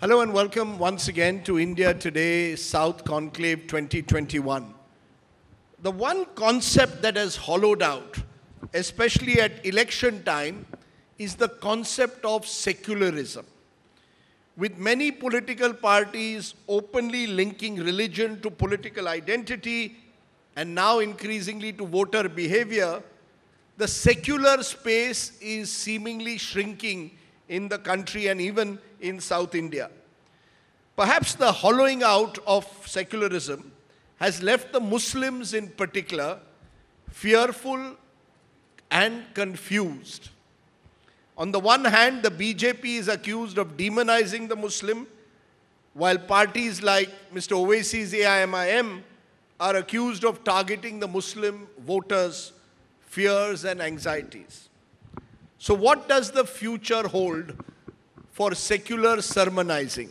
Hello and welcome once again to India Today South Conclave 2021. The one concept that has hollowed out, especially at election time, is the concept of secularism. With many political parties openly linking religion to political identity and now increasingly to voter behavior, the secular space is seemingly shrinking in the country and even in South India. Perhaps the hollowing out of secularism has left the Muslims in particular fearful and confused. On the one hand, the BJP is accused of demonizing the Muslim, while parties like Mr. Owaisi's AIMIM are accused of targeting the Muslim voters' fears and anxieties. So, what does the future hold for secular sermonizing?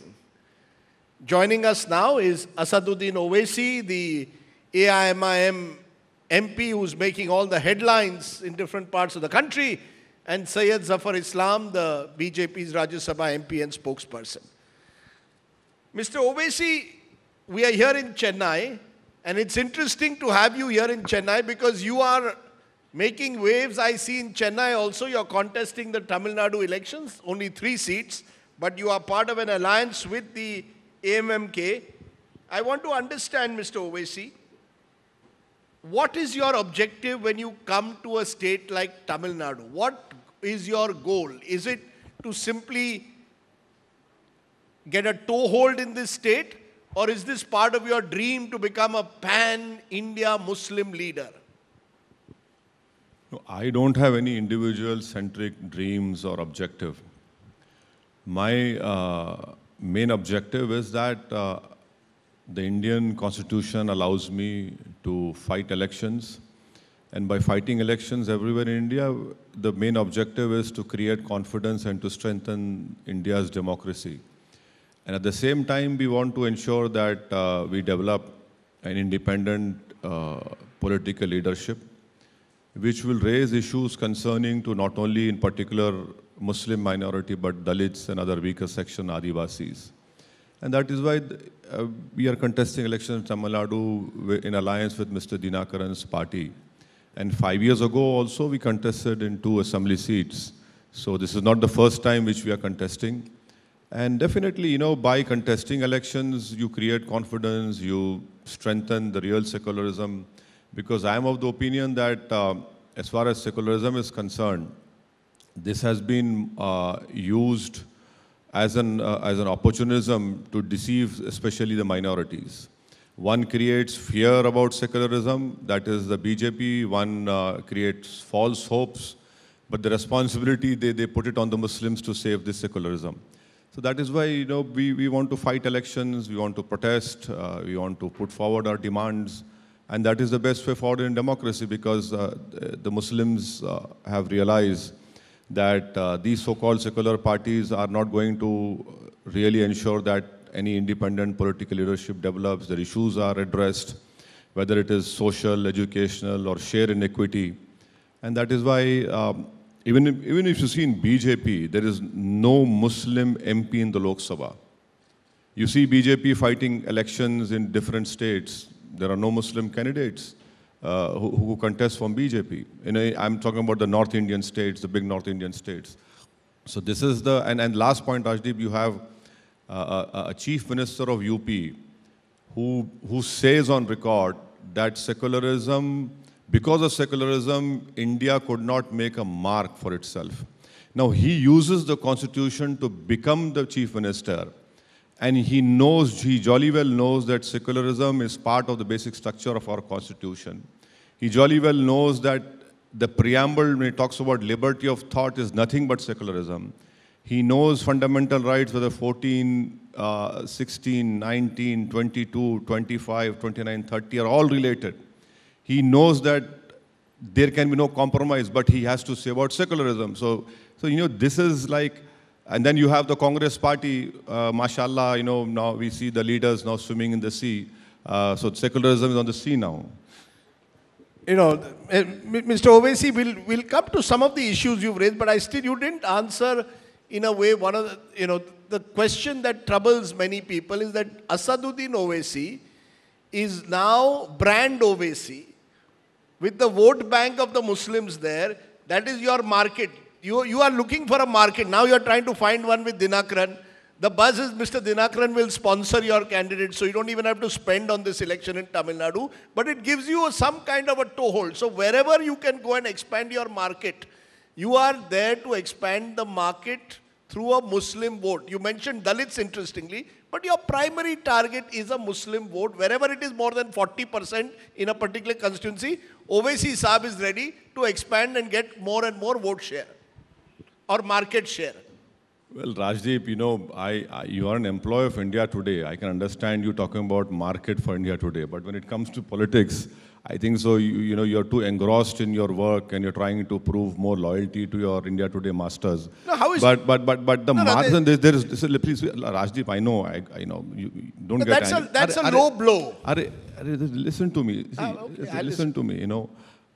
Joining us now is Asaduddin Owaisi, the AIMIM MP who's making all the headlines in different parts of the country, and Syed Zafar Islam, the BJP's Rajya Sabha MP and spokesperson. Mr. Owaisi, we are here in Chennai, and it's interesting to have you here in Chennai because you are Making waves, I see in Chennai also, you're contesting the Tamil Nadu elections, only three seats, but you are part of an alliance with the AMMK. I want to understand, Mr. Ovesi, what is your objective when you come to a state like Tamil Nadu? What is your goal? Is it to simply get a toehold in this state, or is this part of your dream to become a pan India Muslim leader? No, I don't have any individual centric dreams or objective. My uh, main objective is that uh, the Indian constitution allows me to fight elections. And by fighting elections everywhere in India, the main objective is to create confidence and to strengthen India's democracy. And at the same time, we want to ensure that uh, we develop an independent uh, political leadership which will raise issues concerning to not only in particular Muslim minority, but Dalits and other weaker section Adivasis. And that is why uh, we are contesting elections in Tamil Nadu in alliance with Mr. Dinakaran's party. And five years ago also we contested in two assembly seats. So this is not the first time which we are contesting. And definitely, you know, by contesting elections, you create confidence, you strengthen the real secularism, because I am of the opinion that uh, as far as secularism is concerned, this has been uh, used as an, uh, as an opportunism to deceive especially the minorities. One creates fear about secularism, that is the BJP, one uh, creates false hopes, but the responsibility, they, they put it on the Muslims to save this secularism. So that is why you know, we, we want to fight elections, we want to protest, uh, we want to put forward our demands, and that is the best way forward in democracy because uh, the Muslims uh, have realized that uh, these so-called secular parties are not going to really ensure that any independent political leadership develops, their issues are addressed, whether it is social, educational, or share inequity. And that is why, um, even, if, even if you see in BJP, there is no Muslim MP in the Lok Sabha. You see BJP fighting elections in different states, there are no Muslim candidates uh, who, who, contest from BJP. You know, I'm talking about the North Indian states, the big North Indian states. So this is the, and, and last point, Rajdeep, you have uh, a, uh, uh, a, chief minister of UP who, who says on record that secularism, because of secularism, India could not make a mark for itself. Now he uses the constitution to become the chief minister and he knows, he jolly well knows that secularism is part of the basic structure of our constitution. He jolly well knows that the preamble when it talks about liberty of thought is nothing but secularism. He knows fundamental rights, whether 14, uh, 16, 19, 22, 25, 29, 30 are all related. He knows that there can be no compromise, but he has to say about secularism. So, so you know, this is like and then you have the Congress party, uh, mashallah, you know, now we see the leaders now swimming in the sea. Uh, so secularism is on the sea now. You know, eh, Mr. Ovesi, we'll, we'll come to some of the issues you've raised, but I still, you didn't answer in a way one of the, you know, the question that troubles many people is that Asaduddin Ovesi is now brand Ovesi with the vote bank of the Muslims there. That is your market. You, you are looking for a market. Now you are trying to find one with Dinakaran. The buzz is Mr. Dinakaran will sponsor your candidate, so you don't even have to spend on this election in Tamil Nadu. But it gives you some kind of a toehold. So wherever you can go and expand your market, you are there to expand the market through a Muslim vote. You mentioned Dalits interestingly, but your primary target is a Muslim vote. Wherever it is more than 40% in a particular constituency, Ovesi Saab is ready to expand and get more and more vote share or market share? Well, Rajdeep, you know, I, I, you are an employee of India today. I can understand you talking about market for India today. But when it comes to politics, I think so, you, you know, you're too engrossed in your work and you're trying to prove more loyalty to your India Today masters. No, how is but, but, but, but the no, margin, no, there is, please, Rajdeep, I know, I, I know, you, don't get that's angry. A, that's are, a are, low are, blow. Are, listen to me. See, ah, okay, listen listen to me, you know.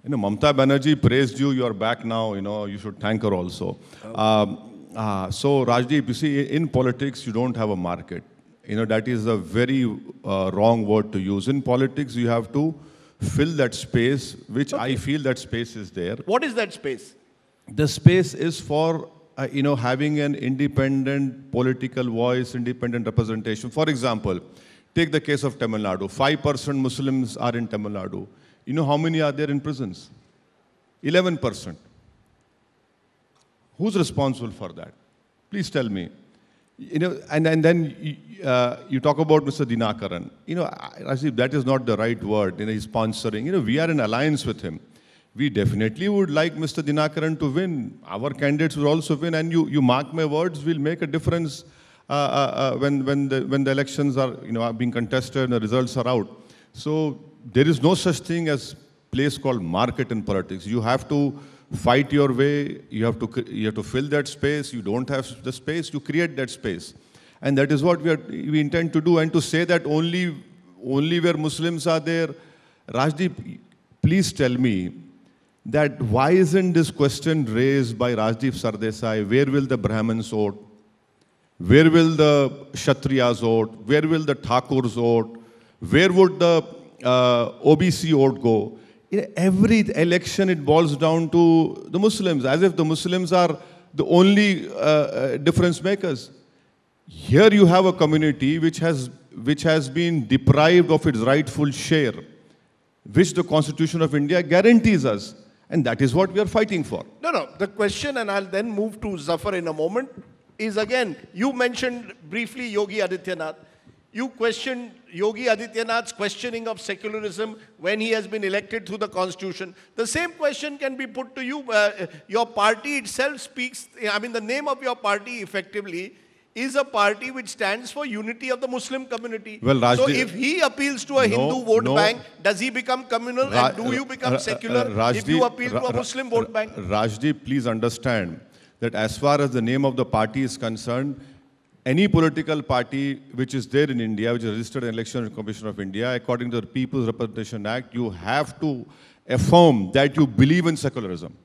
You know, Mamta Banerjee praised you. You are back now. You know, you should thank her also. Um, uh, so, Rajdeep, you see, in politics, you don't have a market. You know, that is a very uh, wrong word to use. In politics, you have to fill that space, which okay. I feel that space is there. What is that space? The space is for, uh, you know, having an independent political voice, independent representation. For example, take the case of Tamil Nadu. 5% Muslims are in Tamil Nadu. You know how many are there in prisons? 11%. Who's responsible for that? Please tell me. You know, and, and then uh, you talk about Mr. Dinakaran. You know, Rajiv, that is not the right word. You know, he's sponsoring. You know, we are in alliance with him. We definitely would like Mr. Dinakaran to win. Our candidates will also win. And you, you mark my words, will make a difference uh, uh, uh, when, when, the, when the elections are, you know, are being contested and the results are out. So there is no such thing as place called market in politics. You have to fight your way, you have to, you have to fill that space, you don't have the space, you create that space. And that is what we, are, we intend to do. And to say that only, only where Muslims are there, Rajdeep, please tell me that why isn't this question raised by Rajdeep Sardesai, where will the Brahmins vote? Where will the Kshatriyas vote? Where will the Thakurs vote? Where would the uh, OBC vote go. every election, it boils down to the Muslims, as if the Muslims are the only uh, uh, difference makers. Here you have a community which has, which has been deprived of its rightful share, which the Constitution of India guarantees us. And that is what we are fighting for. No, no. The question, and I'll then move to Zafar in a moment, is again, you mentioned briefly Yogi Adityanath. You question Yogi Adityanath's questioning of secularism when he has been elected through the constitution. The same question can be put to you. Uh, your party itself speaks, I mean, the name of your party effectively is a party which stands for unity of the Muslim community. Well, Raj so if he appeals to a no, Hindu vote no. bank, does he become communal Ra and do you become secular Rajdi, if you appeal to a Muslim vote bank? Rajdi, please understand that as far as the name of the party is concerned, any political party which is there in India, which is registered in Election Commission of India, according to the People's Representation Act, you have to affirm that you believe in secularism.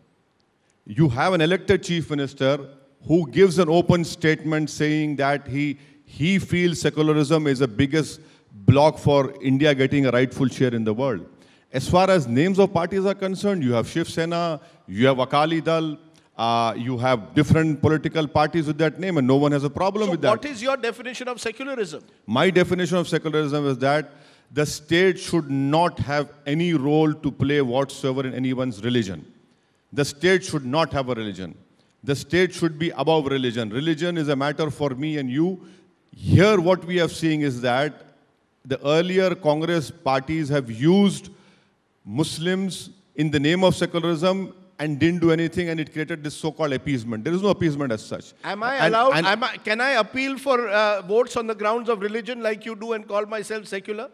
You have an elected chief minister who gives an open statement saying that he, he feels secularism is the biggest block for India getting a rightful share in the world. As far as names of parties are concerned, you have Shiv Sena, you have Akali Dal, uh, you have different political parties with that name and no one has a problem so with that. what is your definition of secularism? My definition of secularism is that the state should not have any role to play whatsoever in anyone's religion. The state should not have a religion. The state should be above religion. Religion is a matter for me and you. Here what we are seeing is that the earlier Congress parties have used Muslims in the name of secularism and didn't do anything and it created this so-called appeasement. There is no appeasement as such. Am I and, allowed, and am I, can I appeal for uh, votes on the grounds of religion like you do and call myself secular?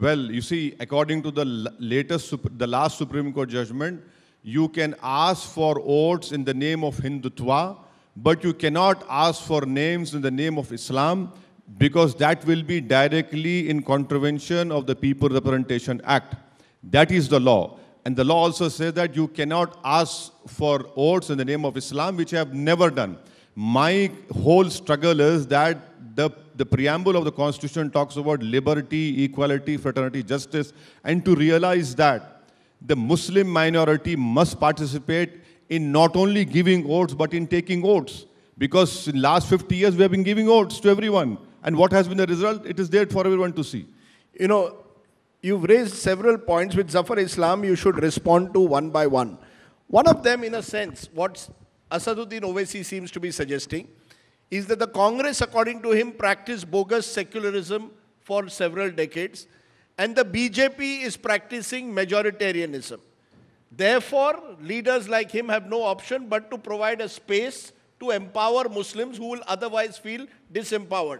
Well, you see, according to the latest, the last Supreme Court judgment, you can ask for votes in the name of Hindutva, but you cannot ask for names in the name of Islam because that will be directly in contravention of the People Representation Act. That is the law. And the law also says that you cannot ask for oaths in the name of Islam, which I have never done. My whole struggle is that the, the preamble of the Constitution talks about liberty, equality, fraternity, justice, and to realize that the Muslim minority must participate in not only giving oaths, but in taking oaths. Because in last 50 years, we have been giving oaths to everyone. And what has been the result? It is there for everyone to see. You know, You've raised several points with Zafar Islam, you should respond to one by one. One of them, in a sense, what Asaduddin Owaisi seems to be suggesting is that the Congress, according to him, practiced bogus secularism for several decades, and the BJP is practicing majoritarianism. Therefore, leaders like him have no option but to provide a space to empower Muslims who will otherwise feel disempowered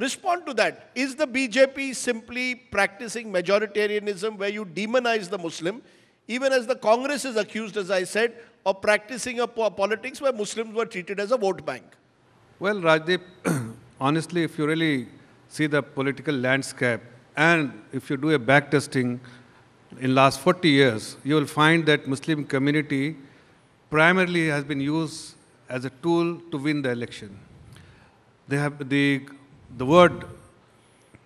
respond to that. Is the BJP simply practicing majoritarianism where you demonize the Muslim, even as the Congress is accused, as I said, of practicing a politics where Muslims were treated as a vote bank? Well, Rajdeep, honestly, if you really see the political landscape and if you do a back testing in last 40 years, you will find that Muslim community primarily has been used as a tool to win the election. They have, the the word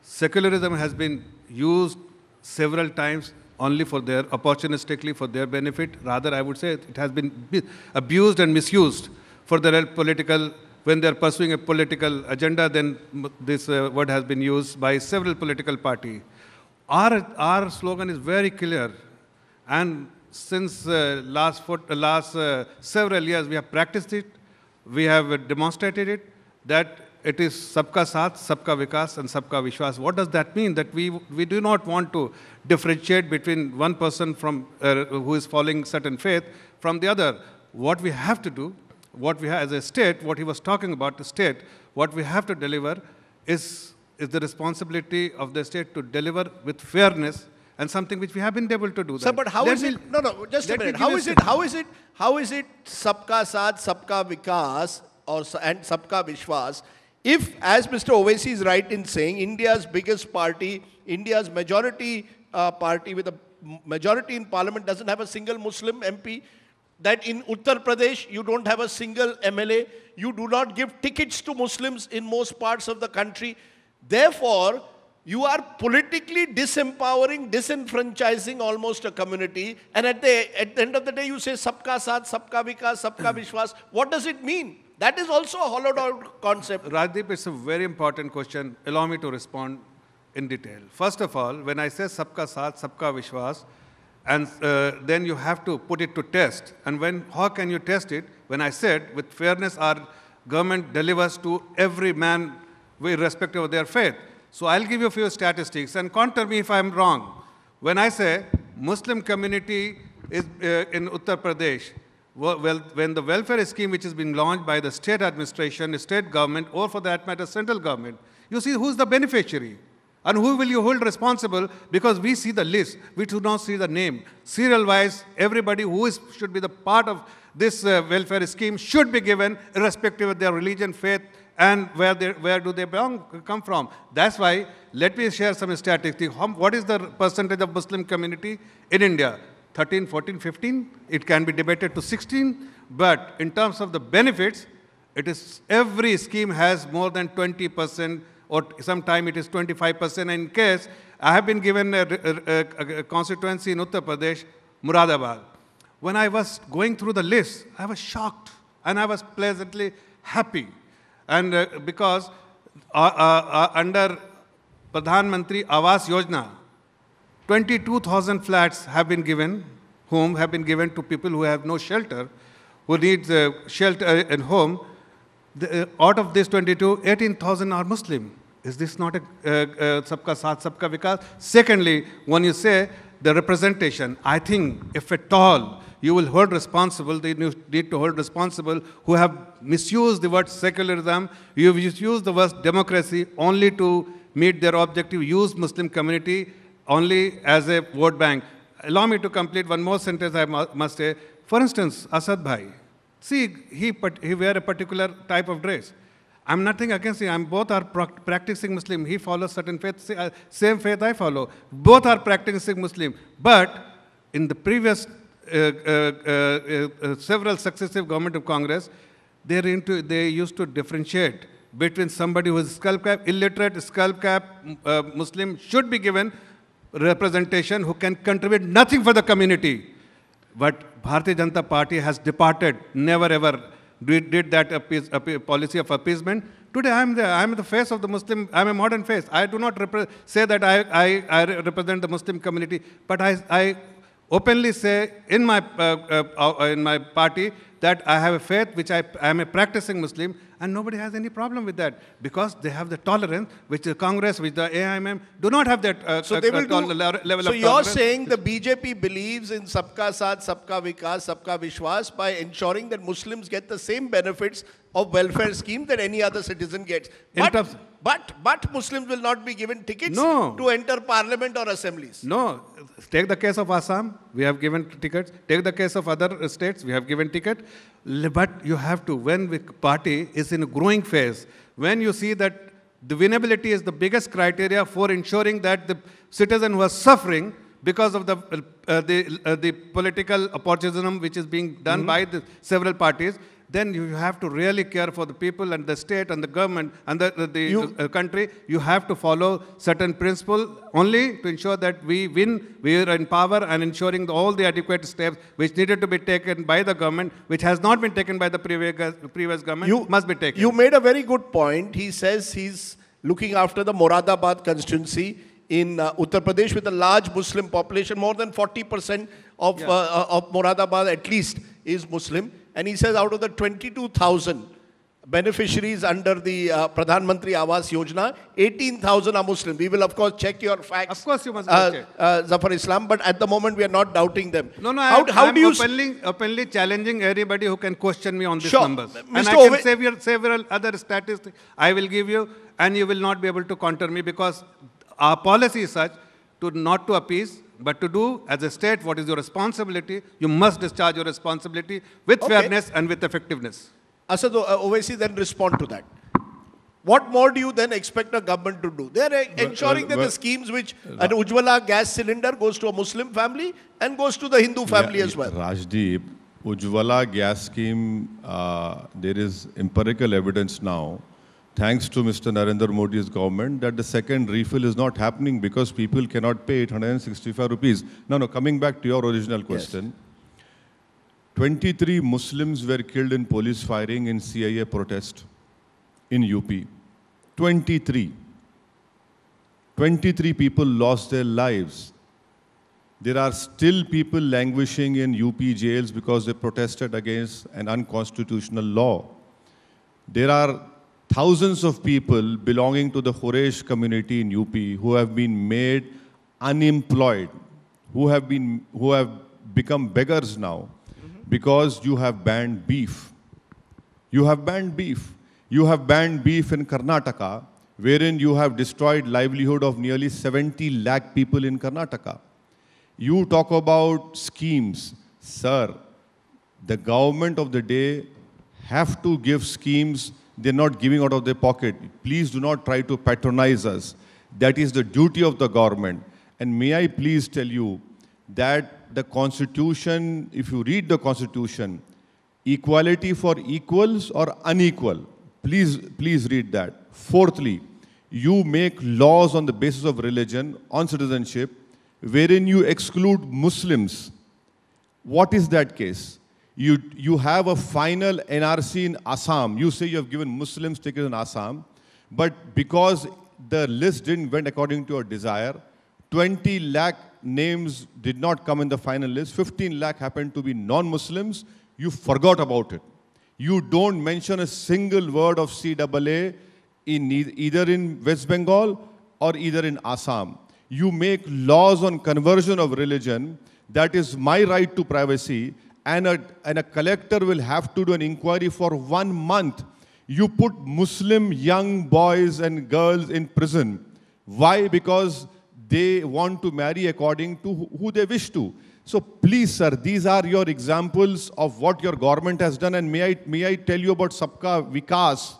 secularism has been used several times only for their opportunistically for their benefit rather i would say it has been abused and misused for their political when they are pursuing a political agenda then this uh, word has been used by several political party our our slogan is very clear and since uh, last for, uh, last uh, several years we have practiced it we have demonstrated it that it is Sabka Saath, Sabka Vikas, and Sabka Vishwas. What does that mean? That we, we do not want to differentiate between one person from, uh, who is following certain faith from the other. What we have to do, what we have as a state, what he was talking about, the state, what we have to deliver is, is the responsibility of the state to deliver with fairness and something which we have been able to do. Sir, that. but how let is me, it? No, no, just a minute. How is it? How is it? How is it? Sabka Saath, Sabka Vikas, or and Sabka Vishwas if, as Mr. Owaisi is right in saying, India's biggest party, India's majority uh, party with a majority in parliament doesn't have a single Muslim MP, that in Uttar Pradesh you don't have a single MLA, you do not give tickets to Muslims in most parts of the country. Therefore, you are politically disempowering, disenfranchising almost a community. And at the, at the end of the day, you say, Sabka Saath, Sabka Vikas, Sabka hmm. Vishwas. What does it mean? That is also a hollowed out concept. Rajdeep, it's a very important question. Allow me to respond in detail. First of all, when I say Sabka Saath, Sabka Vishwas, and uh, then you have to put it to test. And when, how can you test it? When I said, with fairness, our government delivers to every man irrespective of their faith. So I'll give you a few statistics and counter me if I'm wrong. When I say Muslim community is uh, in Uttar Pradesh, when the welfare scheme which has been launched by the state administration, state government, or for that matter, central government, you see who's the beneficiary and who will you hold responsible because we see the list, we do not see the name. Serial-wise, everybody who is, should be the part of this uh, welfare scheme should be given irrespective of their religion, faith, and where, they, where do they belong, come from. That's why, let me share some statistics. What is the percentage of Muslim community in India? 13, 14, 15. It can be debated to 16. But in terms of the benefits, it is every scheme has more than 20% or sometime it is 25%. In case, I have been given a, a, a, a constituency in Uttar Pradesh, Muradabad. When I was going through the list, I was shocked and I was pleasantly happy. And uh, because uh, uh, uh under Pradhan Mantri Awas Yojana, 22,000 flats have been given, home have been given to people who have no shelter, who need uh, shelter and home. The, uh, out of this 22, 18,000 are Muslim. Is this not a uh, uh, Sabka Saath, Sabka Vikas? Secondly, when you say the representation, I think if at all you will hold responsible, they need to hold responsible who have misused the word secularism, you have misused the word democracy only to meet their objective, use Muslim community only as a vote bank. Allow me to complete one more sentence I must say. For instance, Asad Bhai. See, he, he wear a particular type of dress. I'm nothing against him. I'm both are practicing Muslim. He follows certain faith, uh, same faith I follow. Both are practicing Muslim. But in the previous uh uh, uh, uh, uh, several successive government of Congress, they're into, they used to differentiate between somebody who is skull cap, illiterate, skull cap Muslim should be given representation who can contribute nothing for the community. But Bharatiya Janata Party has departed, never ever did, did that appease, appease, policy of appeasement. Today I am the, I am the face of the Muslim, I am a modern face. I do not say that I, I, I, represent the Muslim community, but I, I openly say in my, uh, uh, uh in my party that I have a faith which I, I am a practicing Muslim, and nobody has any problem with that because they have the tolerance which the Congress, which the AIMM do not have that uh, so uh, they will uh, do, level so of So you're saying the BJP believes in Sabka Saath, Sabka Vikas, Sabka Vishwas by ensuring that Muslims get the same benefits of welfare scheme that any other citizen gets. But but, but Muslims will not be given tickets no. to enter parliament or assemblies. No. Take the case of Assam, we have given tickets. Take the case of other states, we have given ticket. But you have to, when the party is in a growing phase, when you see that the winnability is the biggest criteria for ensuring that the citizen who is suffering because of the, uh, the, uh, the political opportunism which is being done mm -hmm. by the several parties, then you have to really care for the people and the state and the government and the, the, the you, uh, country. You have to follow certain principle only to ensure that we win, we are in power, and ensuring the, all the adequate steps which needed to be taken by the government, which has not been taken by the previous, previous government, you, must be taken. You made a very good point. He says he's looking after the Moradabad constituency in uh, Uttar Pradesh with a large Muslim population, more than 40% of, yeah. Uh, uh, of Moradabad at least is Muslim and he says out of the 22,000 beneficiaries under the uh, Pradhan Mantri Awas Yojana, 18,000 are Muslim. We will, of course, check your facts. Of course, you must uh, check. Uh, Zafar Islam, but at the moment, we are not doubting them. No, no, how, I, how I'm you openly, challenging everybody who can question me on these sure. numbers. Mr. And I Ove can save your several other statistics I will give you, and you will not be able to counter me because our policy is such to not to appease but to do, as a state, what is your responsibility, you must discharge your responsibility with okay. fairness and with effectiveness. Asad uh, uh then respond to that. What more do you then expect a government to do? They are uh, ensuring that the schemes which an Ujwala gas cylinder goes to a Muslim family and goes to the Hindu family yeah, as well. Rajdeep, Ujwala gas scheme, uh, there is empirical evidence now thanks to Mr. Narendra Modi's government, that the second refill is not happening because people cannot pay 865 rupees. Now, no, coming back to your original question, yes. 23 Muslims were killed in police firing in CIA protest in UP. 23. 23 people lost their lives. There are still people languishing in UP jails because they protested against an unconstitutional law. There are thousands of people belonging to the Khoresh community in UP who have been made unemployed, who have, been, who have become beggars now mm -hmm. because you have banned beef. You have banned beef. You have banned beef in Karnataka, wherein you have destroyed livelihood of nearly 70 lakh people in Karnataka. You talk about schemes. Sir, the government of the day have to give schemes they're not giving out of their pocket. Please do not try to patronize us. That is the duty of the government. And may I please tell you that the Constitution, if you read the Constitution, equality for equals or unequal, please, please read that. Fourthly, you make laws on the basis of religion, on citizenship, wherein you exclude Muslims. What is that case? You, you have a final NRC in Assam. You say you have given Muslim stickers in Assam, but because the list didn't went according to your desire, 20 lakh names did not come in the final list, 15 lakh happened to be non-Muslims, you forgot about it. You don't mention a single word of CAA in e either in West Bengal or either in Assam. You make laws on conversion of religion, that is my right to privacy, and a, and a collector will have to do an inquiry for one month, you put Muslim young boys and girls in prison. Why? Because they want to marry according to who they wish to. So please, sir, these are your examples of what your government has done. And may I, may I tell you about Sabka Vikas?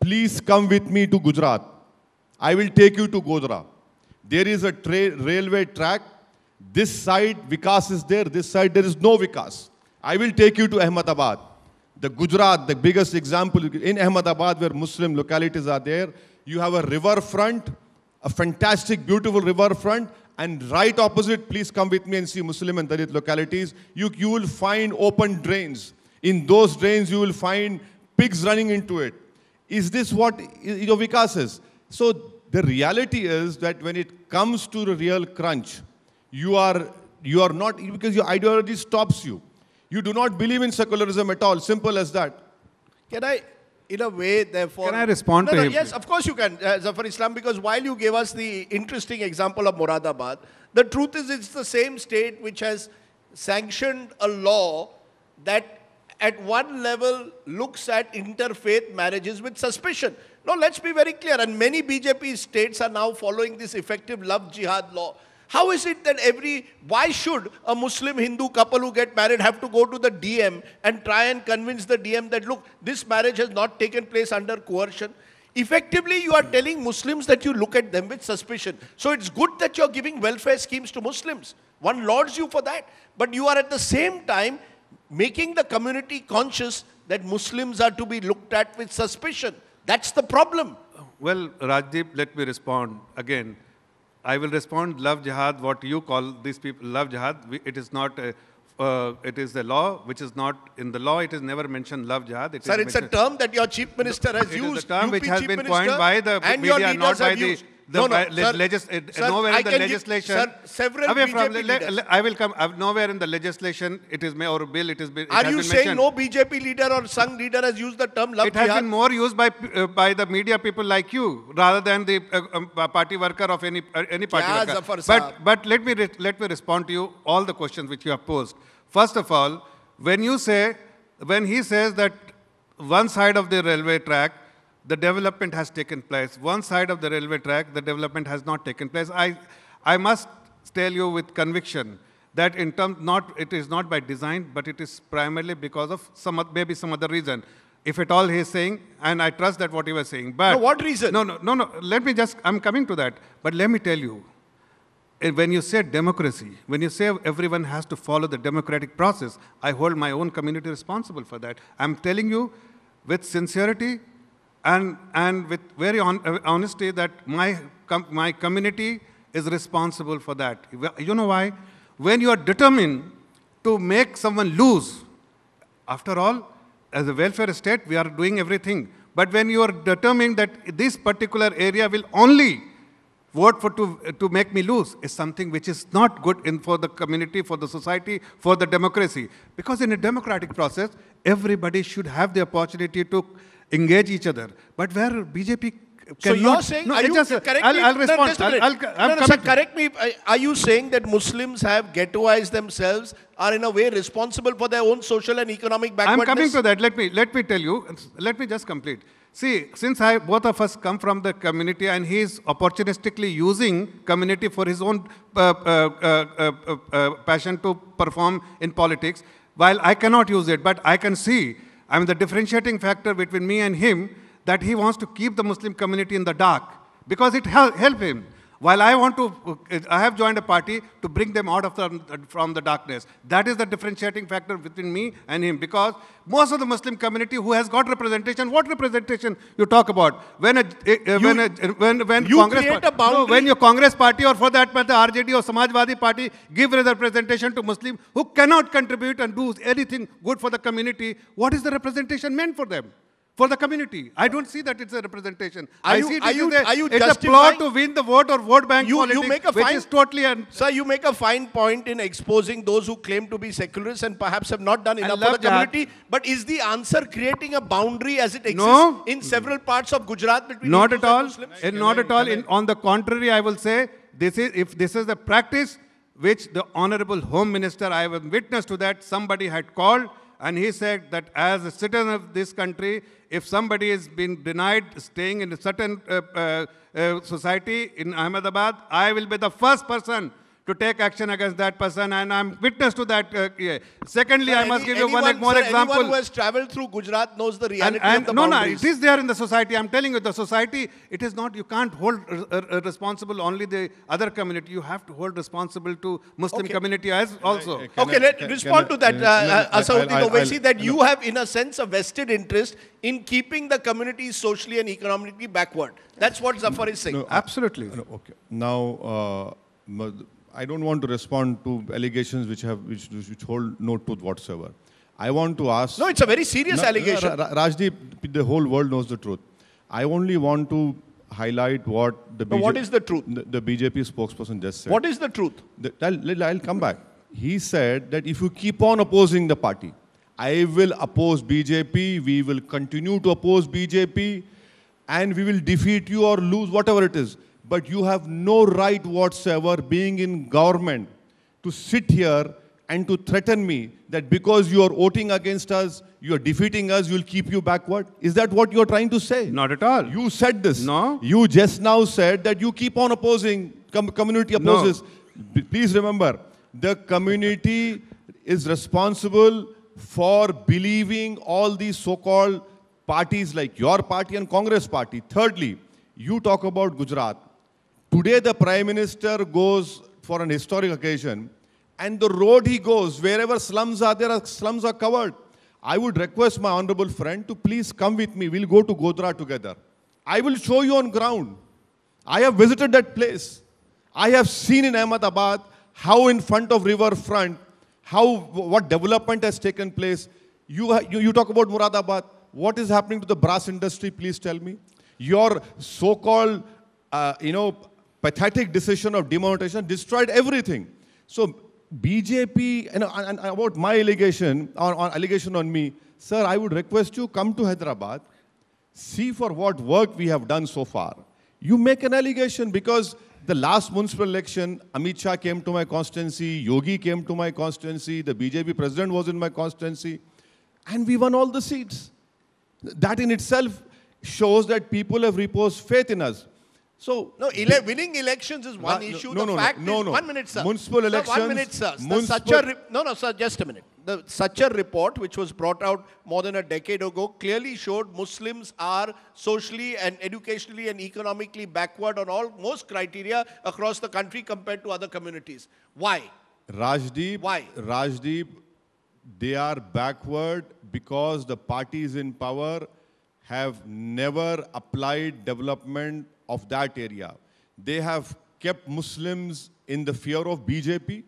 Please come with me to Gujarat. I will take you to Gujarat. There is a railway track this side Vikas is there, this side there is no Vikas. I will take you to Ahmedabad. The Gujarat, the biggest example in Ahmedabad where Muslim localities are there, you have a river front, a fantastic, beautiful river front, and right opposite, please come with me and see Muslim and Dalit localities. You, you will find open drains. In those drains, you will find pigs running into it. Is this what your Vikas is? So the reality is that when it comes to the real crunch, you are, you are not, because your ideology stops you. You do not believe in secularism at all. Simple as that. Can I, in a way, therefore... Can I respond no, to no, him? Yes, of course you can, uh, Zafar Islam, because while you gave us the interesting example of Moradabad, the truth is it's the same state which has sanctioned a law that at one level looks at interfaith marriages with suspicion. Now, let's be very clear, and many BJP states are now following this effective love jihad law. How is it that every, why should a Muslim Hindu couple who get married have to go to the DM and try and convince the DM that, look, this marriage has not taken place under coercion? Effectively, you are telling Muslims that you look at them with suspicion. So it's good that you're giving welfare schemes to Muslims. One lauds you for that. But you are at the same time making the community conscious that Muslims are to be looked at with suspicion. That's the problem. Well, Rajdeep, let me respond again. I will respond, love jihad, what you call these people, love jihad, we, it is not, a, uh, it is the law, which is not, in the law it is never mentioned love jihad. It Sir, it's a term that your chief minister has it used. It is a term UP which has been coined by the media, not by used. the the no, no, sir, legis eh, sir, nowhere in the legislation. sir, several away from, le I will come. Uh, nowhere in the legislation it is or bill it is. It Are you saying mentioned. no BJP leader or Sangh leader has used the term love? It has Bihar? been more used by uh, by the media people like you rather than the uh, um, party worker of any uh, any party worker. Zafar but but let me let me respond to you all the questions which you have posed. First of all, when you say when he says that one side of the railway track the development has taken place. One side of the railway track, the development has not taken place. I, I must tell you with conviction that in terms, not, it is not by design, but it is primarily because of some, maybe some other reason. If at all he is saying, and I trust that what he was saying, but... No, what reason? No, no, no, no, let me just, I'm coming to that. But let me tell you, eh, when you say democracy, when you say everyone has to follow the democratic process, I hold my own community responsible for that. I'm telling you with sincerity and, and with very on, uh, honesty that my, com my community is responsible for that. You know why? When you are determined to make someone lose, after all, as a welfare state, we are doing everything. But when you are determined that this particular area will only vote for to, to make me lose is something which is not good in, for the community, for the society, for the democracy. Because in a democratic process, everybody should have the opportunity to engage each other. But where BJP so you're not, saying, no, are you just, correct I'll, I'll respond. No, I'll, I'll, no, no, sir, correct me. Are you saying that Muslims have ghettoized themselves, are in a way responsible for their own social and economic backwardness? I'm coming to that. Let me, let me tell you. Let me just complete. See, since I, both of us come from the community and he is opportunistically using community for his own uh, uh, uh, passion to perform in politics, while I cannot use it, but I can see I mean, the differentiating factor between me and him that he wants to keep the Muslim community in the dark because it hel helped him. While I want to, I have joined a party to bring them out of the, from the darkness. That is the differentiating factor between me and him because most of the Muslim community who has got representation, what representation you talk about? When a, you, when a, when when you Congress create a boundary. No, when your Congress party or for that matter RJD or Samajwadi party give representation to Muslim who cannot contribute and do anything good for the community, what is the representation meant for them? for the community. I don't see that it's a representation. Are I you, see it are you, a, are you it's a plot to win the vote or vote bank you, politics, you make a fine, totally... Un- sir, you make a fine point in exposing those who claim to be secularists and perhaps have not done enough for the community. That. But is the answer creating a boundary as it exists no. in several parts of Gujarat between not Hindus at all. Muslims? Eh, not at all. In, on the contrary, I will say, this is if this is the practice which the Honorable Home Minister, I have witness to that, somebody had called and he said that as a citizen of this country, if somebody has been denied staying in a certain uh, uh, uh society in Ahmedabad, I will be the first person to take action against that person, and I'm witness to that. Uh, yeah. Secondly, sir, I must any, give you anyone, one more sir, example. Anyone who has traveled through Gujarat knows the reality and, and the No, boundaries. no, it is there in the society. I'm telling you, the society, it is not, you can't hold responsible only the other community. You have to hold responsible to Muslim okay. community as also. I, okay, I, let, can, respond can to uh, uh, that, uh, Asauddin Owaisi, that you have, in a sense, a vested interest in keeping the community socially and economically backward. That's what Zafar is saying. No, absolutely. No, okay. Now, uh, I don't want to respond to allegations which have which, which hold no truth whatsoever. I want to ask. No, it's a very serious no, allegation. Ra Rajdeep, the whole world knows the truth. I only want to highlight what the. BJ, what is the truth? The, the, BJP spokesperson just said. What is the truth? The, I'll, I'll come back. He said that if you keep on opposing the party, I will oppose BJP. We will continue to oppose BJP, and we will defeat you or lose whatever it is but you have no right whatsoever being in government to sit here and to threaten me that because you are voting against us, you are defeating us, you'll keep you backward? Is that what you're trying to say? Not at all. You said this. No. You just now said that you keep on opposing, com community opposes. No. Please remember, the community is responsible for believing all these so-called parties like your party and Congress party. Thirdly, you talk about Gujarat. Today, the Prime Minister goes for an historic occasion, and the road he goes, wherever slums are, there are slums are covered. I would request my honorable friend to please come with me. We'll go to Godhra together. I will show you on ground. I have visited that place. I have seen in Ahmedabad how in front of riverfront, how what development has taken place. You, you, you talk about Muradabad. What is happening to the brass industry, please tell me? Your so-called, uh, you know, pathetic decision of demonetization destroyed everything. So BJP, and, and, and about my allegation, or, or allegation on me, sir, I would request you come to Hyderabad, see for what work we have done so far. You make an allegation because the last municipal election, Amit Shah came to my constituency, Yogi came to my constituency, the BJP president was in my constituency, and we won all the seats. That in itself shows that people have reposed faith in us. So no, ele- winning elections is one no, issue. No, the no, fact no, is, no, One minute, sir. Municipal sir, elections. one minute, sir. Municipal re- no, no, sir. Just a minute. The a report, which was brought out more than a decade ago, clearly showed Muslims are socially and educationally and economically backward on all most criteria across the country compared to other communities. Why? Rajdeep. Why? Rajdeep, they are backward because the parties in power have never applied development of that area. They have kept Muslims in the fear of BJP.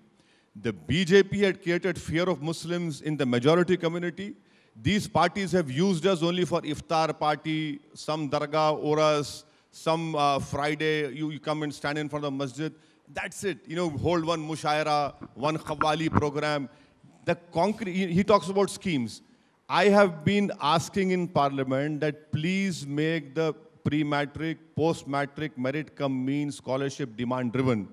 The BJP had created fear of Muslims in the majority community. These parties have used us only for iftar party, some dargah, oras, some uh, Friday, you, you come and stand in front of masjid. That's it. You know, hold one mushaira, one khawali program. The concrete, he talks about schemes. I have been asking in parliament that please make the pre-matric, post-matric, merit cum mean, scholarship demand driven.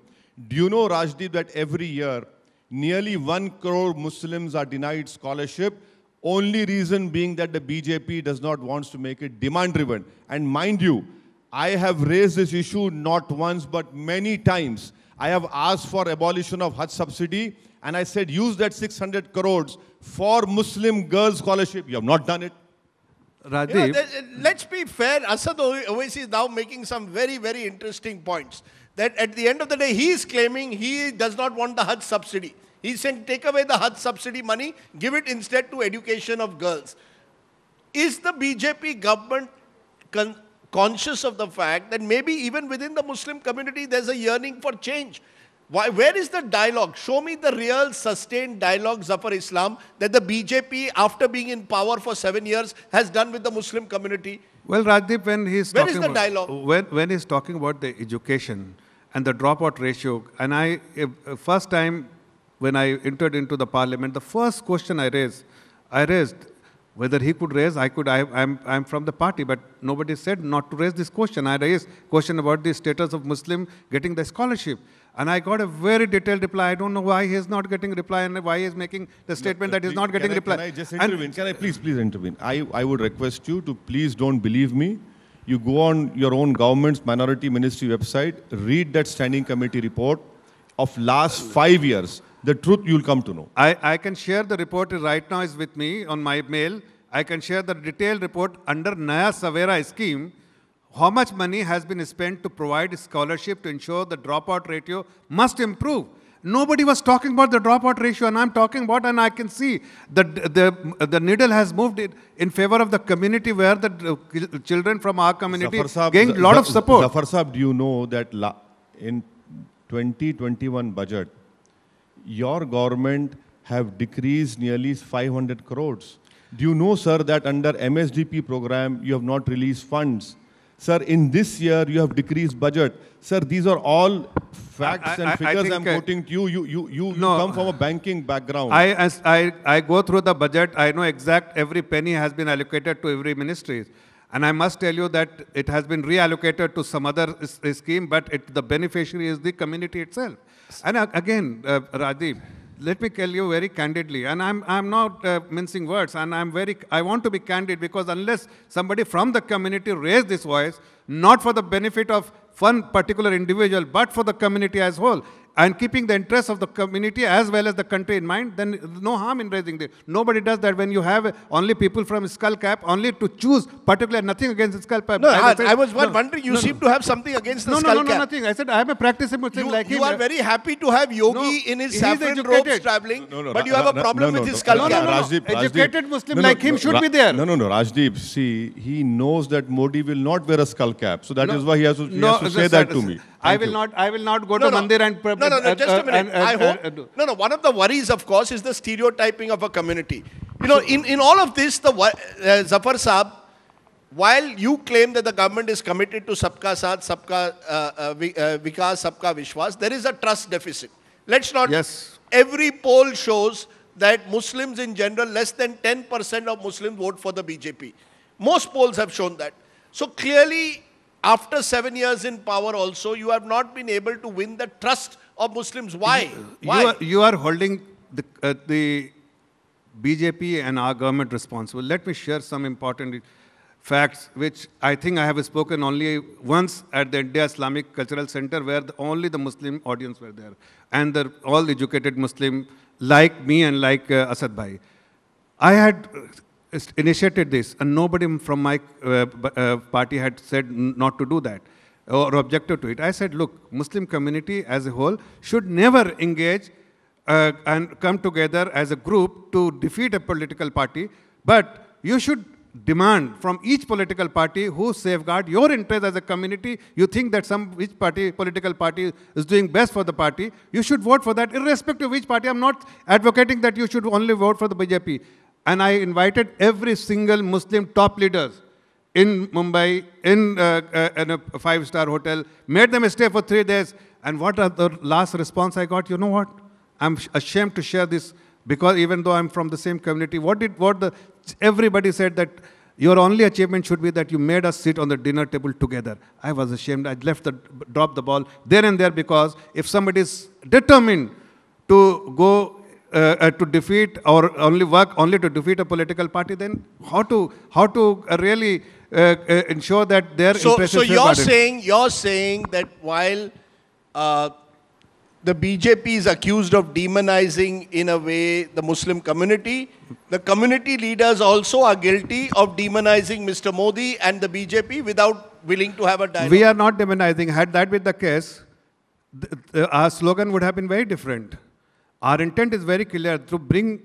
Do you know, Rajdeep, that every year nearly 1 crore Muslims are denied scholarship only reason being that the BJP does not wants to make it demand driven. And mind you, I have raised this issue not once but many times. I have asked for abolition of Hajj subsidy and I said use that 600 crores for Muslim girls scholarship. You have not done it. You know, let's be fair. Asad Owaisi is now making some very, very interesting points. That at the end of the day, he is claiming he does not want the Hajj subsidy. He's saying take away the Hajj subsidy money, give it instead to education of girls. Is the BJP government con conscious of the fact that maybe even within the Muslim community, there's a yearning for change? Why, where is the dialogue? Show me the real sustained dialogue, Zafar Islam, that the BJP, after being in power for seven years, has done with the Muslim community. Well, Rajdeep, when he's where talking about, When, when he's talking about the education and the dropout ratio, and I, uh, first time when I entered into the parliament, the first question I raised, I raised whether he could raise, I could, I, am I'm, I'm from the party, but nobody said not to raise this question. I raised question about the status of Muslim getting the scholarship. And I got a very detailed reply. I don't know why he is not getting reply and why he is making the statement no, that he is uh, not getting reply. Can I just intervene? And can I please, please intervene? I, I would request you to please don't believe me. You go on your own government's minority ministry website, read that standing committee report of last five years. The truth you'll come to know. I, I can share the report right now is with me on my mail. I can share the detailed report under Naya Savera scheme how much money has been spent to provide scholarship to ensure the dropout ratio must improve. Nobody was talking about the dropout ratio, and I'm talking about, and I can see that the, the needle has moved in, in favor of the community where the children from our community gained a lot of support. Zafar Saab, do you know that in 2021 budget, your government have decreased nearly 500 crores. Do you know, sir, that under MSDP program, you have not released funds? Sir, in this year you have decreased budget. Sir, these are all facts I, and I, figures I am uh, quoting to you. You, you, you, no, you, come from a banking background. I, I, I go through the budget. I know exact every penny has been allocated to every ministry. And I must tell you that it has been reallocated to some other scheme, but it, the beneficiary is the community itself. And again, uh, Rajiv, let me tell you very candidly, and I'm, I'm not uh, mincing words, and I'm very, I want to be candid because unless somebody from the community raise this voice, not for the benefit of one particular individual, but for the community as whole, and keeping the interests of the community as well as the country in mind, then no harm in raising this. Nobody does that when you have only people from skull cap, only to choose particular, nothing against skull cap. No, I, I, was no, wondering, you no, seem no. to have something against the no, skull no, no, No, nothing. I said, I am a practicing Muslim you, like you him. You are uh, very happy to have Yogi in his saffron robes traveling, but you have a problem with his skull cap. Rajdeep, Educated Rajdeep. Muslim like him should Ra be there. No, no, no. Rajdeep, see, he knows that Modi will not wear a skull cap. So that is why he has to, he has to say that to me. I will not. I will not go to mandir and no, no, no, just a uh, minute. I hope. No, no, one of the worries, of course, is the stereotyping of a community. You know, in, in all of this, the uh, Zafar Saab, while you claim that the government is committed to Sabka Saath, Sabka uh, uh, uh, Vikas, Sabka Vishwas, there is a trust deficit. Let's not. Yes. Every poll shows that Muslims in general, less than 10% of Muslims vote for the BJP. Most polls have shown that. So clearly, after seven years in power also, you have not been able to win the trust of Muslims. Why? Why? You are, you are holding the, uh, the BJP and our government responsible. Let me share some important facts which I think I have spoken only once at the India Islamic Cultural Center where the, only the Muslim audience were there and the, all educated Muslim like me and like uh, Asad Bhai. I had uh, initiated this and nobody from my uh, uh, party had said not to do that or objected to it. I said, look, Muslim community as a whole should never engage uh, and come together as a group to defeat a political party, but you should demand from each political party who safeguard your interest as a community. You think that some which party political party is doing best for the party, you should vote for that, irrespective of which party. I'm not advocating that you should only vote for the BJP. And I invited every single Muslim top leaders in Mumbai, in, uh, uh, in a five-star hotel, made them stay for three days. And what are the last response I got? You know what? I'm ashamed to share this because even though I'm from the same community, what did what the everybody said that your only achievement should be that you made us sit on the dinner table together. I was ashamed. I left the dropped the ball there and there because if somebody is determined to go uh, uh, to defeat or only work only to defeat a political party, then how to how to really uh, uh, ensure that their so, interests so you're guarded. saying you're saying that while uh, the BJP is accused of demonizing in a way the Muslim community. The community leaders also are guilty of demonizing Mr. Modi and the BJP without willing to have a dialogue. We are not demonizing. Had that been the case, our slogan would have been very different. Our intent is very clear to bring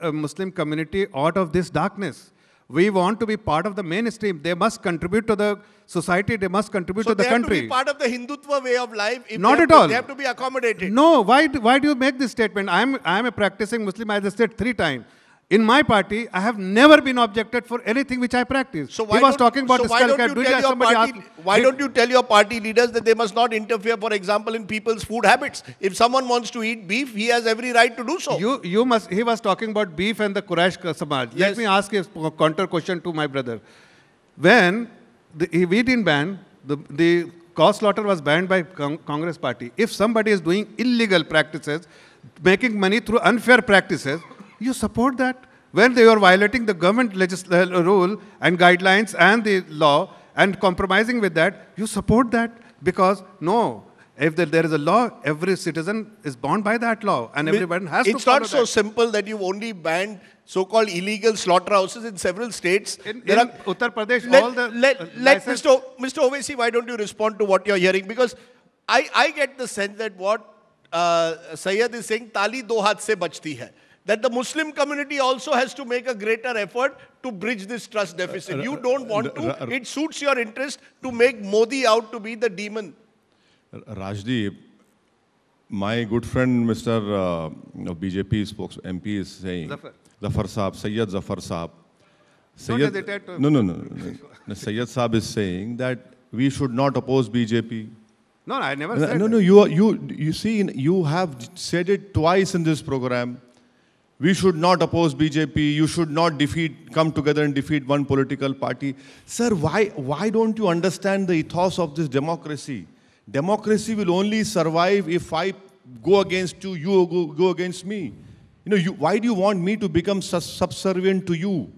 a Muslim community out of this darkness we want to be part of the mainstream. They must contribute to the society. They must contribute so to the country. part of the Hindutva way of life. Not at to, all. They have to be accommodated. No. Why do, why do you make this statement? I'm, I'm a practicing Muslim. I just said three times. In my party, I have never been objected for anything which I practice. So why he was talking about so why don't, you tell your party, why don't you tell your party leaders that they must not interfere, for example, in people's food habits? If someone wants to eat beef, he has every right to do so. You, you must. He was talking about beef and the Quraysh Samaj. Yes. Let me ask a counter question to my brother. When the wheat in ban, the, the cow slaughter was banned by Congress party. If somebody is doing illegal practices, making money through unfair practices, you support that? When they are violating the government uh, rule and guidelines and the law and compromising with that, you support that because no, if there is a law, every citizen is bound by that law and everyone has it's to It's not so that. simple that you've only banned so-called illegal slaughterhouses in several states. In, in are, Uttar Pradesh, let, all the... Let, uh, let Mr. Mr. Ovesi, why don't you respond to what you're hearing? Because I, I get the sense that what uh, Sayyid is saying, Tali do se bachti hai that the Muslim community also has to make a greater effort to bridge this trust deficit. You don't want to. It suits your interest to make Modi out to be the demon. Rajdeep, my good friend, Mr. Uh, BJP spokes MP is saying, Zafar, Zafar Saab, Sayyid Zafar Saab. no, no, no, no. Sayyid Saab is saying that we should not oppose BJP. No, I never no, said No, no, you, are, you, you see, you have said it twice in this program we should not oppose BJP, you should not defeat, come together and defeat one political party. Sir, why, why don't you understand the ethos of this democracy? Democracy will only survive if I go against you, you go, go against me. You know, you, why do you want me to become subservient to you?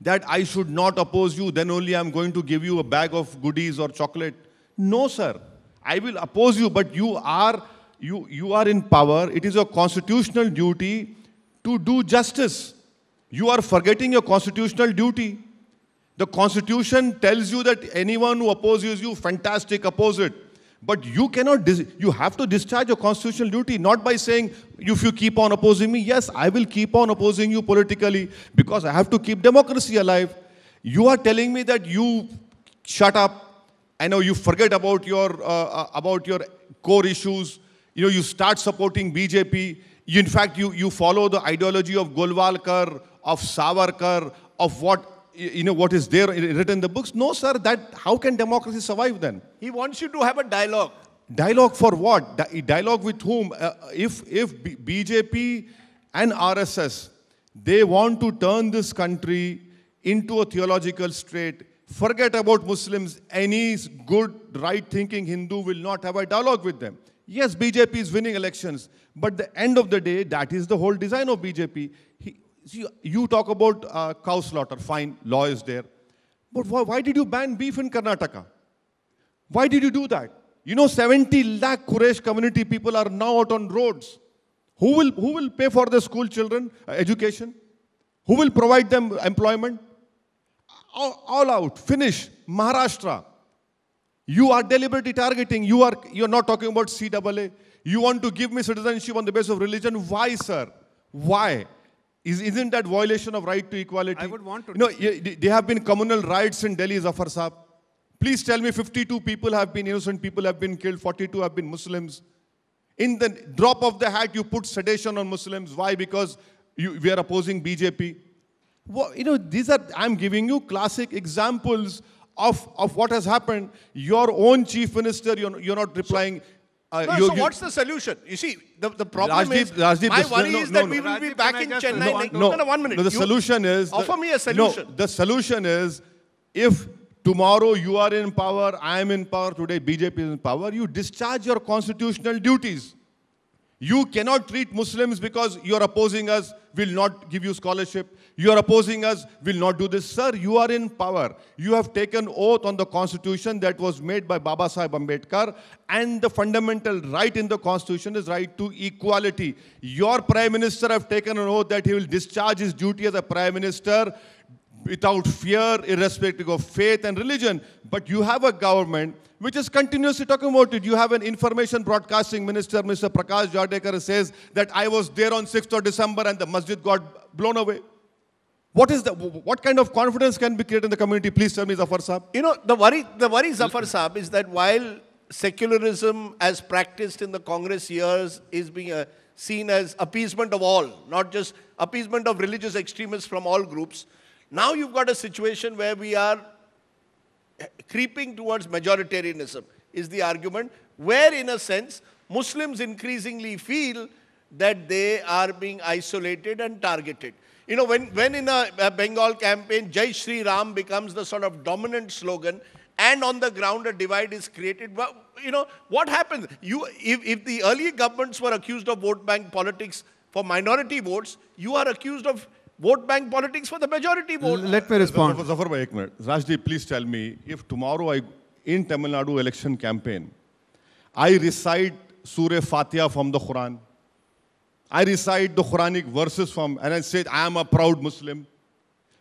That I should not oppose you, then only I'm going to give you a bag of goodies or chocolate. No, sir. I will oppose you, but you are, you, you are in power. It is your constitutional duty to do justice. You are forgetting your constitutional duty. The constitution tells you that anyone who opposes you, fantastic, oppose it. But you cannot, you have to discharge your constitutional duty, not by saying, if you keep on opposing me, yes, I will keep on opposing you politically because I have to keep democracy alive. You are telling me that you shut up. I know you forget about your, uh, uh about your core issues. You know, you start supporting BJP in fact, you, you follow the ideology of Golwalkar, of Savarkar, of what you know what is there written in the books. No, sir, that how can democracy survive then? He wants you to have a dialogue. Dialogue for what? Di dialogue with whom? Uh, if if B BJP and RSS they want to turn this country into a theological strait, forget about Muslims. Any good, right-thinking Hindu will not have a dialogue with them. Yes, BJP is winning elections, but the end of the day, that is the whole design of BJP. He, see, you talk about uh, cow slaughter, fine, law is there. But why, why did you ban beef in Karnataka? Why did you do that? You know, 70 lakh Quraysh community people are now out on roads. Who will, who will pay for their school children uh, education? Who will provide them employment? All, all out, finish, Maharashtra. You are deliberately targeting. You are, you are not talking about CAA. You want to give me citizenship on the basis of religion. Why, sir? Why? Is, isn't that violation of right to equality? I would want to. You know, there have been communal riots in Delhi, Zafar Saab. Please tell me 52 people have been innocent, people have been killed, 42 have been Muslims. In the drop of the hat, you put sedation on Muslims. Why? Because you, we are opposing BJP. Well, you know, these are, I'm giving you classic examples of, of what has happened, your own chief minister, you're, you're not replying. Uh, no, you, so you, what's the solution? You see, the, the problem Rajdeep, is Rajdeep, my worry no, is that no, we will Rajdeep, be back in Chennai. No, no, no, one minute. the you solution is offer the, me a solution. No, the solution is if tomorrow you are in power, I am in power today, BJP is in power, you discharge your constitutional duties. You cannot treat Muslims because you're opposing us, will not give you scholarship. You're opposing us, will not do this. Sir, you are in power. You have taken oath on the constitution that was made by Baba Sahib Ambedkar and the fundamental right in the constitution is right to equality. Your prime minister have taken an oath that he will discharge his duty as a prime minister without fear, irrespective of faith and religion. But you have a government which is continuously talking about it. You have an information broadcasting minister, Mr. Prakash Jadekar, says that I was there on 6th of December and the masjid got blown away. What is the what kind of confidence can be created in the community? Please tell me, Zafar Saab. You know, the worry the worry, Zafar Saab, is that while secularism as practiced in the Congress years is being uh, seen as appeasement of all, not just appeasement of religious extremists from all groups, now you've got a situation where we are creeping towards majoritarianism, is the argument, where in a sense Muslims increasingly feel that they are being isolated and targeted. You know, when, when in a, a Bengal campaign, Jai Shri Ram becomes the sort of dominant slogan, and on the ground a divide is created, well, you know, what happens? You, if, if the earlier governments were accused of vote bank politics for minority votes, you are accused of vote bank politics for the majority vote. Let me respond. Zafar, Zafar ek minute. Rajdeep, please tell me, if tomorrow I, in Tamil Nadu election campaign, I recite Surah Fatiha from the Quran, I recite the Quranic verses from, and I say, I am a proud Muslim.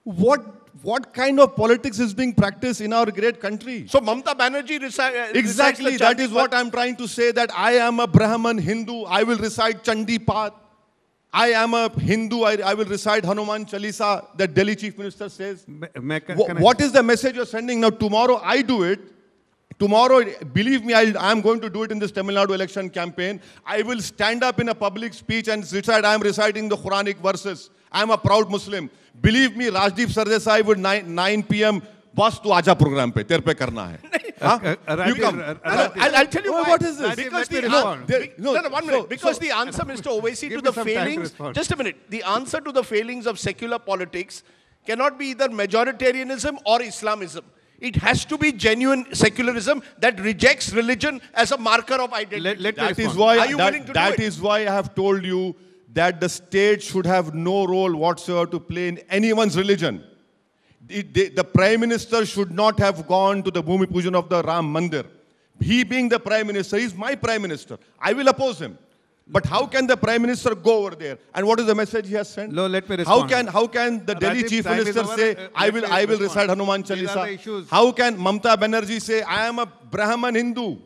What what kind of politics is being practiced in our great country? So Mamta Banerjee uh, recites exactly. Recites that is what I'm trying to say. That I am a Brahman Hindu. I will recite Chandipath. I am a Hindu. I, I will recite Hanuman Chalisa that Delhi Chief Minister says. Ma what I... is the message you're sending? Now, tomorrow I do it. Tomorrow, believe me, I'll, I'm going to do it in this Tamil Nadu election campaign. I will stand up in a public speech and recite, I'm reciting the Quranic verses. I'm a proud Muslim. Believe me, Rajdeep Sardesai would 9, 9 p.m. bus to आजा program. पे तेरे पे करना है uh, uh, uh, you come. I'll, tell you oh, why. What is this? Because the, no, the, no, no, one minute. So, because the answer, Mr. Owaisi, to the failings, to just a minute, the answer to the failings of secular politics cannot be either majoritarianism or Islamism. It has to be genuine secularism that rejects religion as a marker of identity. Let, let that is why, Are you that, willing to that do is it? why I have told you that the state should have no role whatsoever to play in anyone's religion it, the Prime Minister should not have gone to the Bhumi Pujan of the Ram Mandir. He being the Prime Minister, is my Prime Minister. I will oppose him. But how can the Prime Minister go over there? And what is the message he has sent? No, let me respond. How can, how can the Delhi Chief Minister over, say, uh, I will, I will recite Hanuman Chalisa? How can Mamta Banerjee say, I am a Brahman Hindu?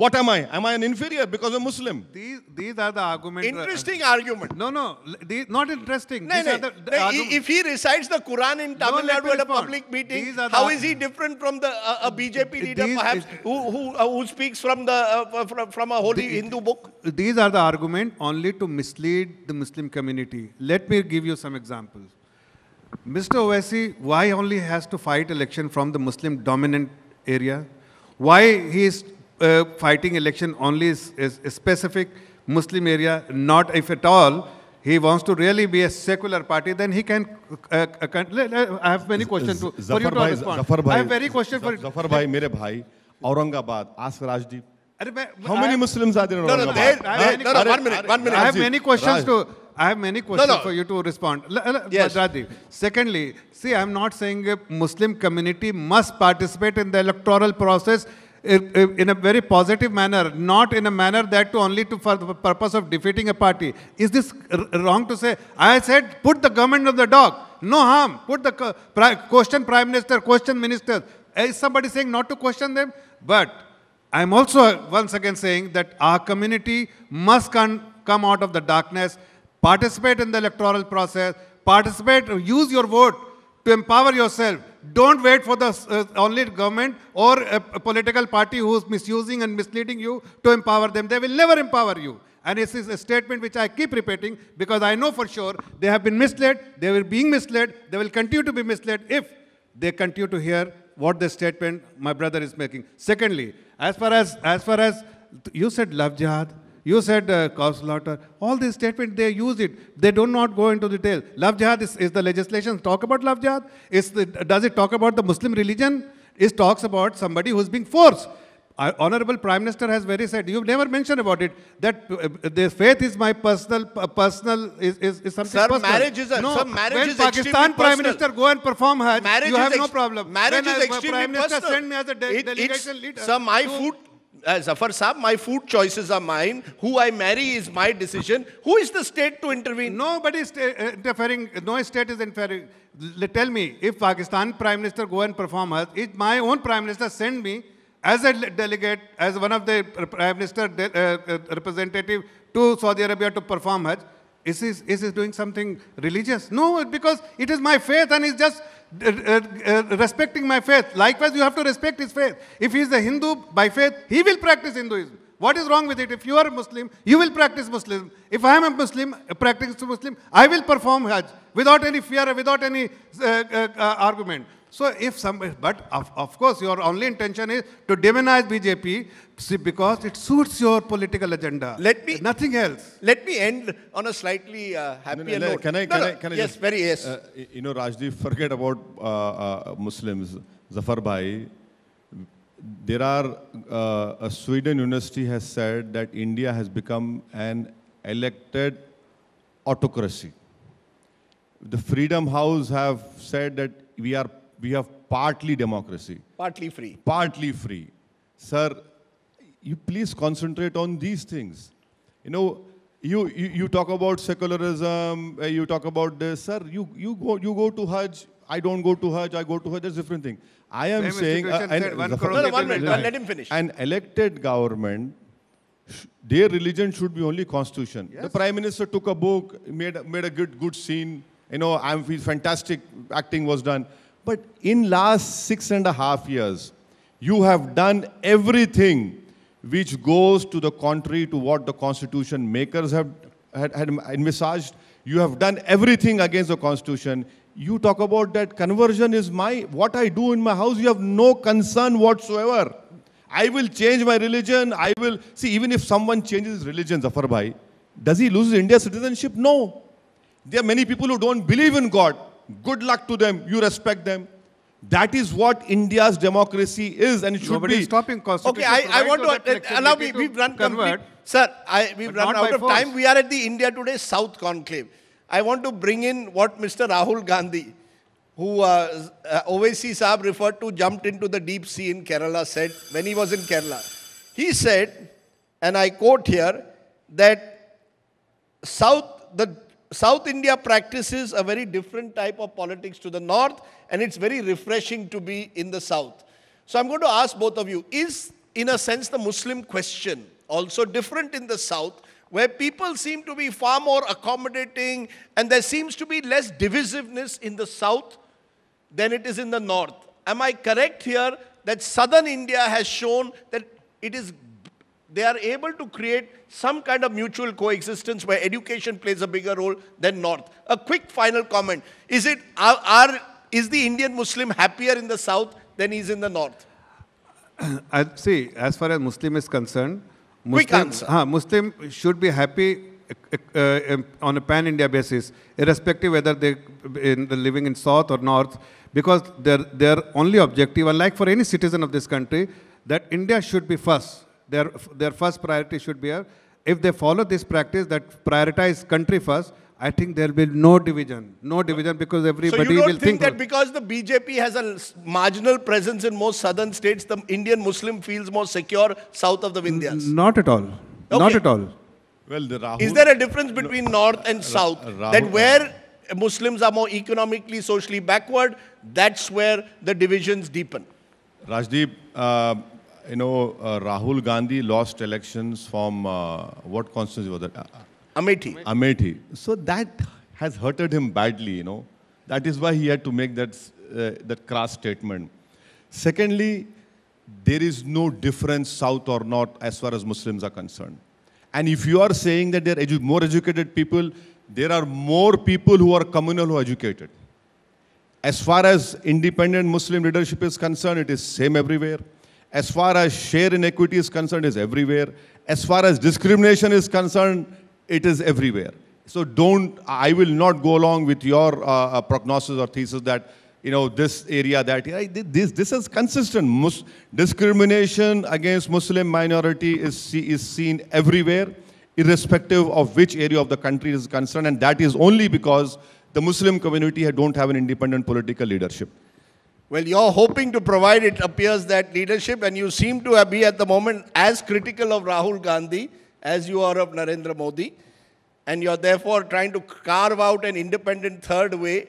What am I? Am I an inferior because I'm Muslim? These, these are the arguments. Interesting argument. No, no, these, not interesting. No, no, the, the no if he recites the Quran in Tamil Nadu no, at a public meeting, how is he different from the uh, a BJP leader these, perhaps who, who, uh, who speaks from, the, uh, from, from a holy the, Hindu book? These are the arguments only to mislead the Muslim community. Let me give you some examples. Mr. Owaisi, why only has to fight election from the Muslim dominant area? Why he is uh, fighting election only is, is specific Muslim area, not if at all he wants to really be a secular party, then he can. Uh, uh, I have many questions to, for you to bhai, respond. Zafar bhai, I have very question for Zafar bhai, my brother, Aurangabad, ask Rajdeep. How many Muslims are there in no, Aurangabad? No, no, no, one minute, one minute. I have many questions to. I have many questions no, no. for you to respond. yes. Rajiv. Secondly, see, I'm not saying a Muslim community must participate in the electoral process in a very positive manner, not in a manner that to only to for the purpose of defeating a party. Is this wrong to say? I said, put the government of the dog. No harm. Put the question prime minister, question ministers. Is somebody saying not to question them? But I'm also once again saying that our community must come out of the darkness, participate in the electoral process, participate, use your vote to empower yourself don't wait for the uh, only government or a, a political party who is misusing and misleading you to empower them. They will never empower you. And this is a statement which I keep repeating because I know for sure they have been misled, they were being misled, they will continue to be misled if they continue to hear what the statement my brother is making. Secondly, as far as, as, far as you said love jihad, you said uh, cows slaughter. All these statements, they use it. They do not go into detail. Love jihad, is, is the legislation talk about love jihad? Is the, does it talk about the Muslim religion? It talks about somebody who's being forced. Our Honorable Prime Minister has very said, you've never mentioned about it, that uh, the faith is my personal, uh, personal is, is, is something sir, personal. marriage is, a, no, sir, marriage when is Pakistan Prime personal. Minister go and perform Hajj, you have no problem. Marriage when is extremely Prime Minister personal. send me as a de it, delegation leader. Sir, my so, food, uh, Zafar Saab, my food choices are mine. Who I marry is my decision. Who is the state to intervene? Nobody is uh, interfering. No state is interfering. L tell me, if Pakistan Prime Minister go and perform Hajj, if my own Prime Minister send me as a delegate, as one of the uh, Prime Minister de uh, uh, representative to Saudi Arabia to perform Hajj, is he, is he doing something religious? No, because it is my faith and he's just uh, uh, uh, respecting my faith. Likewise, you have to respect his faith. If he is a Hindu by faith, he will practice Hinduism. What is wrong with it? If you are a Muslim, you will practice Muslim. If I am a Muslim, a uh, practicing Muslim, I will perform Hajj without any fear, without any uh, uh argument. So if some, but of, of course your only intention is to demonize BJP because it suits your political agenda. Let me nothing else. Let me end on a slightly uh, happier no, no, note. Can I? Can no, I? Can I yes, just, very yes. Uh, you know, Rajdeep, forget about uh, uh, Muslims. Zafar Bhai, there are uh, a Sweden university has said that India has become an elected autocracy. The Freedom House have said that we are we have partly democracy. Partly free. Partly free. Sir, you please concentrate on these things. You know, you, you, you talk about secularism, uh, you talk about this. Sir, you, you, go, you go to Hajj, I don't go to Hajj, I go to Hajj, that's a different thing. I am saying... Uh, one minute, let him finish. An elected government, their religion should be only constitution. Yes. The Prime Minister took a book, made, made a good, good scene. You know, I'm, fantastic acting was done. But in last six and a half years, you have done everything which goes to the contrary to what the constitution makers have had, had envisaged. You have done everything against the constitution. You talk about that conversion is my, what I do in my house, you have no concern whatsoever. I will change my religion. I will, see, even if someone changes his religion, Zafar Bhai, does he lose his India citizenship? No. There are many people who don't believe in God. Good luck to them. You respect them. That is what India's democracy is, and it should Nobody be. stopping Okay, I, I want to allow me. We've run complete, sir. I, we've run out of force. time. We are at the India Today South conclave. I want to bring in what Mr. Rahul Gandhi, who uh, uh, Saab referred to, jumped into the deep sea in Kerala, said when he was in Kerala. He said, and I quote here, that South, the South India practices a very different type of politics to the North, and it's very refreshing to be in the South. So I'm going to ask both of you is, in a sense, the Muslim question also different in the South, where people seem to be far more accommodating and there seems to be less divisiveness in the South than it is in the North? Am I correct here that Southern India has shown that it is they are able to create some kind of mutual coexistence where education plays a bigger role than North. A quick final comment. Is, it, are, are, is the Indian Muslim happier in the South than he is in the North? I, see, as far as Muslim is concerned, Muslim, quick answer. Huh, Muslim should be happy uh, on a pan-India basis, irrespective whether they in the living in South or North, because their, their only objective, unlike for any citizen of this country, that India should be first their, their first priority should be, a, if they follow this practice that prioritize country first, I think there will be no division. No division because everybody so you don't think, think that because the BJP has a marginal presence in most southern states, the Indian Muslim feels more secure south of the Vindhyas. Not at all. Okay. Not at all. Well, the Rahul, Is there a difference between no, north and south? Rahul, that uh, where Muslims are more economically, socially backward, that's where the divisions deepen. Rajdeep, uh, you know, uh, Rahul Gandhi lost elections from uh, what constituency was that? Amethi. Uh, uh, Amethi. So that has hurted him badly, you know. That is why he had to make that, uh, that crass statement. Secondly, there is no difference south or north as far as Muslims are concerned. And if you are saying that they are edu more educated people, there are more people who are communal who are educated. As far as independent Muslim leadership is concerned, it is same everywhere. As far as share inequity is concerned, is everywhere. As far as discrimination is concerned, it is everywhere. So don't, I will not go along with your uh, uh prognosis or thesis that, you know, this area, that This, this is consistent. Mus discrimination against Muslim minority is, see, is seen everywhere, irrespective of which area of the country is concerned. And that is only because the Muslim community don't have an independent political leadership. Well, you're hoping to provide, it appears, that leadership, and you seem to be at the moment as critical of Rahul Gandhi as you are of Narendra Modi, and you're therefore trying to carve out an independent third way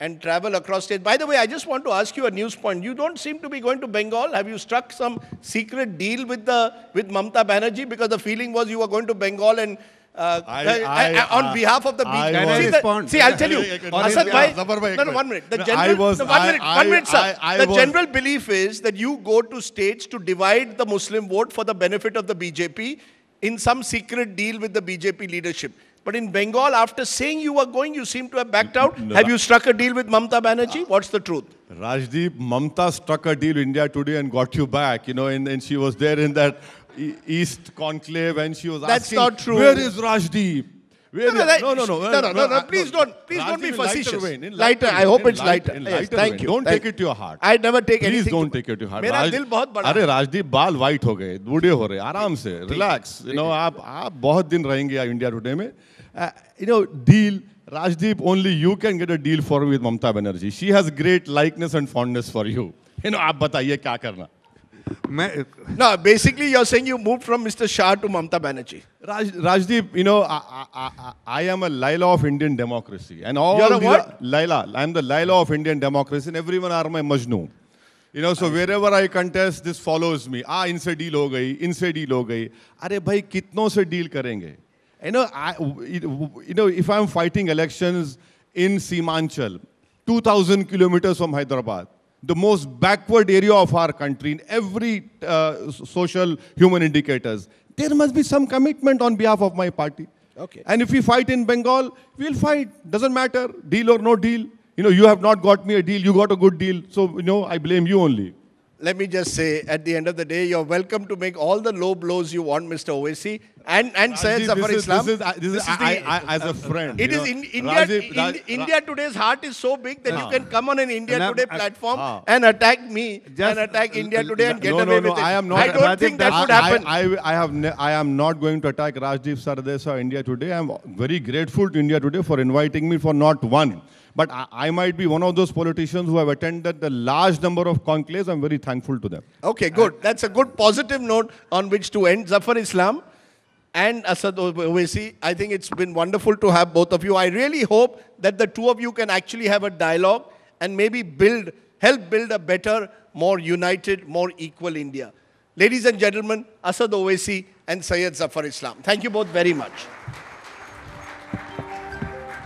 and travel across states. By the way, I just want to ask you a news point. You don't seem to be going to Bengal. Have you struck some secret deal with, the, with Mamta Banerjee? Because the feeling was you were going to Bengal and uh, I, I, on behalf of the beach. I can I respond? See, I'll tell you. Asad bhai, no, no, one minute. The general, was, no, one minute, one minute, sir. the general belief is that you go to states to divide the Muslim vote for the benefit of the BJP in some secret deal with the BJP leadership. But in Bengal, after saying you were going, you seem to have backed out. No. Have you struck a deal with Mamta Banerjee? What's the truth? Rajdeep, Mamta struck a deal India Today and got you back, you know, and, and she was there in that East conclave and she was That's asking, not true. Where is Rajdeep? Where no, no, is, no, no, no, no, no, no, no, please no, don't, please Rajdeep don't be facetious. Lighter, lighter, lighter I hope it's lighter. lighter yes, thank you. Don't thank take it to your heart. I never take please anything. Please don't take it to your heart. मेरा दिल बहुत बड़ा अरे राजदीप बाल white हो गए बूढ़े हो रहे आराम से रिलैक्स यू नो आप आप बहुत दिन रहेंगे इंडिया टुडे में you know, deal, Rajdeep, only you can get a deal for me with Mamta Banerjee. She has great likeness and fondness for you. You know, आप बताइए क्या करना no, basically, you're saying you moved from Mr. Shah to Mamta Banerjee. Raj, Rajdeep, you know, I, am a Laila of Indian democracy. And all you Laila. I'm the Laila of Indian democracy, and everyone are my Majnu. You know, so wherever I contest, this follows me. Ah, इनसे deal हो गई इनसे deal हो गई अरे भाई कितनों से डील करेंगे You know, you know, if I'm fighting elections in Simanchal, 2,000 kilometers from Hyderabad, the most backward area of our country in every uh, social human indicators. There must be some commitment on behalf of my party. Okay. And if we fight in Bengal, we'll fight. Doesn't matter, deal or no deal. You know, you have not got me a deal, you got a good deal. So, you know, I blame you only let me just say, at the end of the day, you're welcome to make all the low blows you want, Mr. Owaisi, and and Sayyid Zafar is, Islam. This is, this is, this is the, I, as a friend. It is in, India. Rajiv, Raj, India today's heart is so big that no. you ah. can come on an India Today platform uh, and attack me and attack uh, India uh, Today and get no, away with it. I am not. I don't Rajiv, think that I, would happen. I, I have. I am not going to attack Rajdeep Sardes or India Today. I am very grateful to India Today for inviting me for not one. But I, I, might be one of those politicians who have attended the large number of conclaves. I'm very thankful to them. Okay, good. And, That's a good positive note on which to end. Zafar Islam and Asad Owaisi, I think it's been wonderful to have both of you. I really hope that the two of you can actually have a dialogue and maybe build, help build a better, more united, more equal India. Ladies and gentlemen, Asad Owaisi and Sayed Zafar Islam. Thank you both very much.